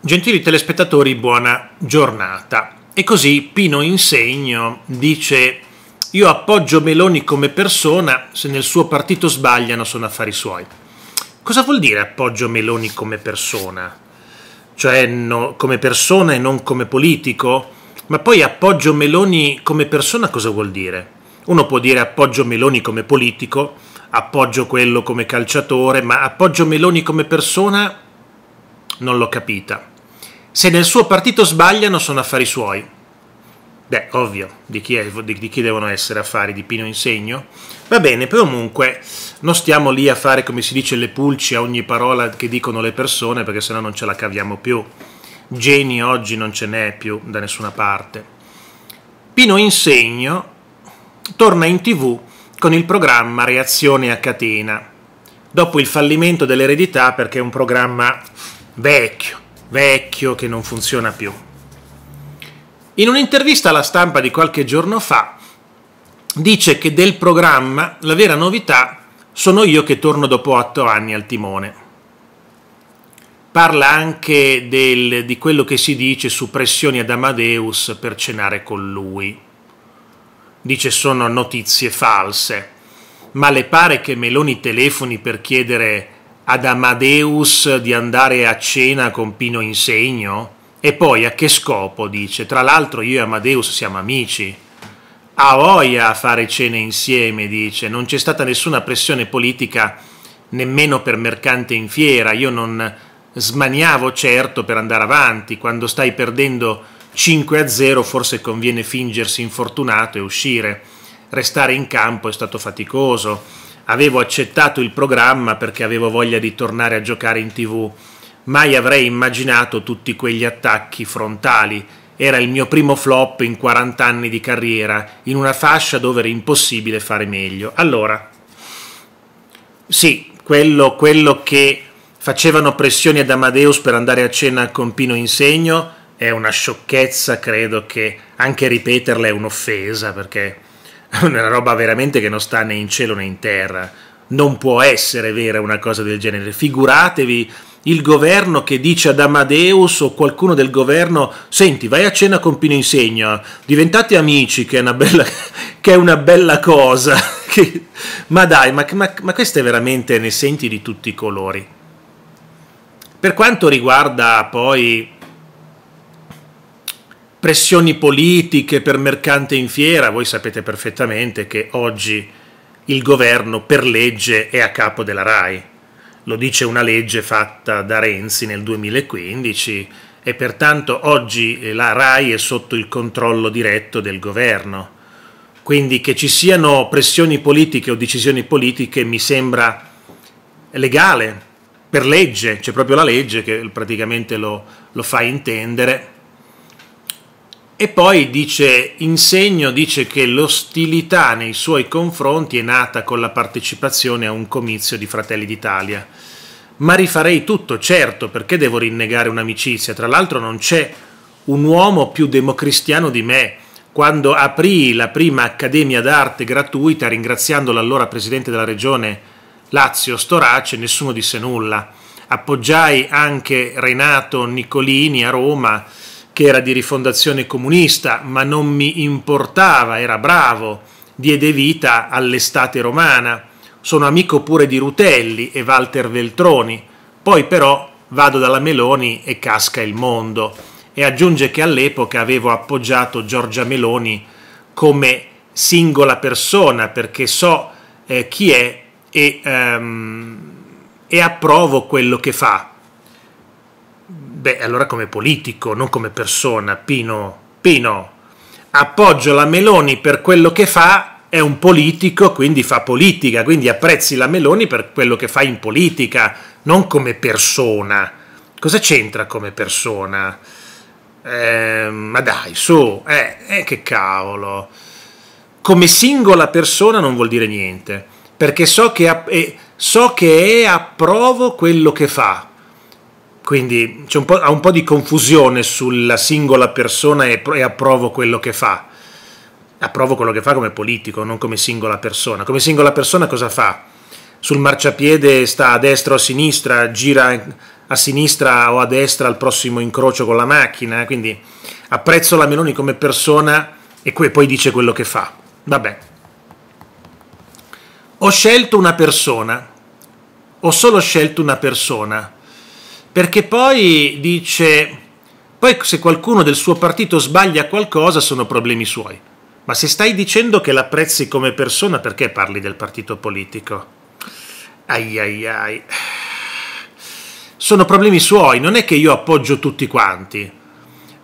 Gentili telespettatori, buona giornata. E così Pino Insegno dice io appoggio Meloni come persona, se nel suo partito sbagliano sono affari suoi. Cosa vuol dire appoggio Meloni come persona? Cioè no, come persona e non come politico? Ma poi appoggio Meloni come persona cosa vuol dire? Uno può dire appoggio Meloni come politico, appoggio quello come calciatore, ma appoggio Meloni come persona non l'ho capita. Se nel suo partito sbagliano sono affari suoi. Beh, ovvio, di chi, è, di chi devono essere affari? Di Pino Insegno? Va bene, però comunque non stiamo lì a fare come si dice le pulci a ogni parola che dicono le persone perché sennò non ce la caviamo più. Geni oggi non ce n'è più da nessuna parte. Pino Insegno torna in tv con il programma Reazione a catena, dopo il fallimento dell'eredità perché è un programma vecchio, vecchio che non funziona più. In un'intervista alla stampa di qualche giorno fa dice che del programma la vera novità sono io che torno dopo otto anni al timone. Parla anche del, di quello che si dice su pressioni ad Amadeus per cenare con lui. Dice sono notizie false, ma le pare che Meloni telefoni per chiedere ad Amadeus di andare a cena con Pino Insegno? E poi a che scopo dice? Tra l'altro io e Amadeus siamo amici. Ha voglia a fare cene insieme, dice. Non c'è stata nessuna pressione politica nemmeno per mercante in fiera. Io non smaniavo certo per andare avanti. Quando stai perdendo 5 a 0 forse conviene fingersi infortunato e uscire. Restare in campo è stato faticoso avevo accettato il programma perché avevo voglia di tornare a giocare in tv. Mai avrei immaginato tutti quegli attacchi frontali. Era il mio primo flop in 40 anni di carriera, in una fascia dove era impossibile fare meglio. Allora, sì, quello, quello che facevano pressioni ad Amadeus per andare a cena con Pino Insegno è una sciocchezza, credo che anche ripeterla è un'offesa, perché una roba veramente che non sta né in cielo né in terra. Non può essere vera una cosa del genere. Figuratevi il governo che dice ad Amadeus o qualcuno del governo senti vai a cena con Pino Insegna, diventate amici che è una bella, è una bella cosa. ma dai, ma, ma, ma queste veramente ne senti di tutti i colori. Per quanto riguarda poi pressioni politiche per mercante in fiera, voi sapete perfettamente che oggi il governo per legge è a capo della RAI. Lo dice una legge fatta da Renzi nel 2015 e pertanto oggi eh, la RAI è sotto il controllo diretto del governo. Quindi che ci siano pressioni politiche o decisioni politiche mi sembra legale, per legge, c'è proprio la legge che praticamente lo, lo fa intendere e poi dice, Insegno dice che l'ostilità nei suoi confronti è nata con la partecipazione a un comizio di Fratelli d'Italia. Ma rifarei tutto, certo, perché devo rinnegare un'amicizia? Tra l'altro non c'è un uomo più democristiano di me. Quando aprì la prima accademia d'arte gratuita ringraziando l'allora presidente della regione Lazio Storace, nessuno disse nulla. Appoggiai anche Renato Nicolini a Roma che era di rifondazione comunista, ma non mi importava, era bravo, diede vita all'estate romana. Sono amico pure di Rutelli e Walter Veltroni, poi però vado dalla Meloni e casca il mondo. E aggiunge che all'epoca avevo appoggiato Giorgia Meloni come singola persona perché so eh, chi è e, um, e approvo quello che fa Beh, allora come politico, non come persona, Pino, Pino, appoggio la Meloni per quello che fa, è un politico, quindi fa politica, quindi apprezzi la Meloni per quello che fa in politica, non come persona. Cosa c'entra come persona? Eh, ma dai, su, eh, eh, che cavolo. Come singola persona non vuol dire niente, perché so che, eh, so che è approvo quello che fa, quindi c'è un ha un po' di confusione sulla singola persona e, e approvo quello che fa approvo quello che fa come politico, non come singola persona. Come singola persona cosa fa? Sul marciapiede sta a destra o a sinistra, gira a sinistra o a destra al prossimo incrocio con la macchina, quindi apprezzo la Meloni come persona e poi dice quello che fa. Vabbè. Ho scelto una persona, ho solo scelto una persona, perché poi dice, poi se qualcuno del suo partito sbaglia qualcosa sono problemi suoi. Ma se stai dicendo che l'apprezzi come persona, perché parli del partito politico? Ai ai ai. Sono problemi suoi, non è che io appoggio tutti quanti.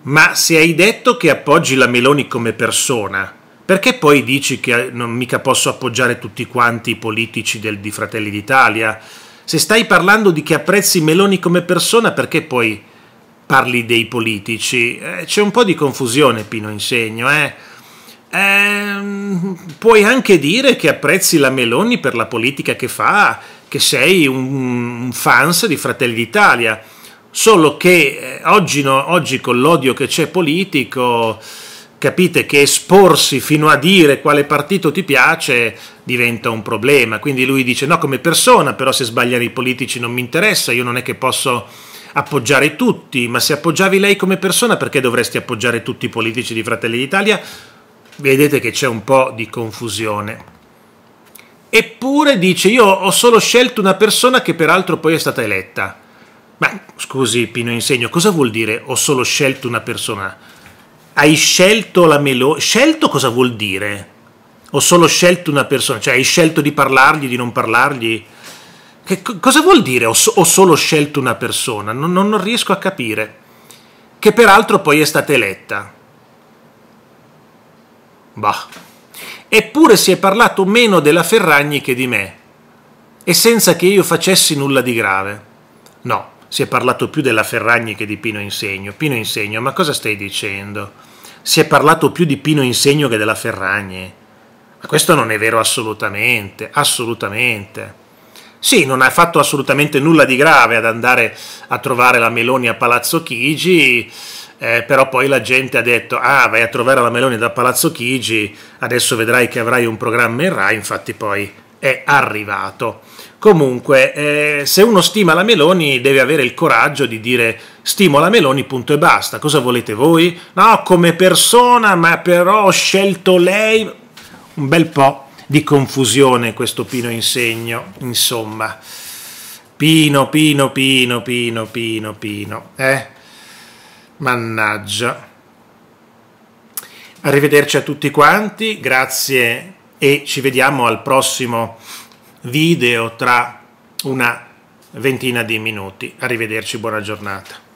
Ma se hai detto che appoggi la Meloni come persona, perché poi dici che non mica posso appoggiare tutti quanti i politici del, di Fratelli d'Italia? Se stai parlando di che apprezzi Meloni come persona, perché poi parli dei politici? Eh, c'è un po' di confusione, Pino Insegno, eh? Eh, puoi anche dire che apprezzi la Meloni per la politica che fa, che sei un, un fans di Fratelli d'Italia, solo che eh, oggi, no, oggi con l'odio che c'è politico capite che esporsi fino a dire quale partito ti piace diventa un problema. Quindi lui dice no come persona, però se sbagliano i politici non mi interessa, io non è che posso appoggiare tutti, ma se appoggiavi lei come persona perché dovresti appoggiare tutti i politici di Fratelli d'Italia? Vedete che c'è un po' di confusione. Eppure dice io ho solo scelto una persona che peraltro poi è stata eletta. Ma scusi Pino Insegno, cosa vuol dire ho solo scelto una persona? hai scelto la Meloni. Scelto cosa vuol dire? Ho solo scelto una persona, cioè hai scelto di parlargli, di non parlargli. Che cosa vuol dire ho, so- ho solo scelto una persona? Non, non, non riesco a capire. Che peraltro poi è stata eletta. Bah. Eppure si è parlato meno della Ferragni che di me. E senza che io facessi nulla di grave. No, si è parlato più della Ferragni che di Pino Insegno. Pino Insegno, ma cosa stai dicendo? Si è parlato più di Pino Insegno che della Ferragni. Ma questo non è vero assolutamente, assolutamente. Sì, non ha fatto assolutamente nulla di grave ad andare a trovare la Meloni a Palazzo Chigi, eh, però poi la gente ha detto, ah vai a trovare la Meloni da Palazzo Chigi, adesso vedrai che avrai un programma in RAI, infatti poi è arrivato. Comunque, eh, se uno stima la Meloni deve avere il coraggio di dire stimo la Meloni, punto e basta. Cosa volete voi? No, come persona, ma però ho scelto lei. Un bel po' di confusione questo Pino Insegno, insomma. Pino, Pino, Pino, Pino, Pino, Pino, eh? Mannaggia. Arrivederci a tutti quanti, grazie e ci vediamo al prossimo video tra una ventina di minuti. Arrivederci, buona giornata.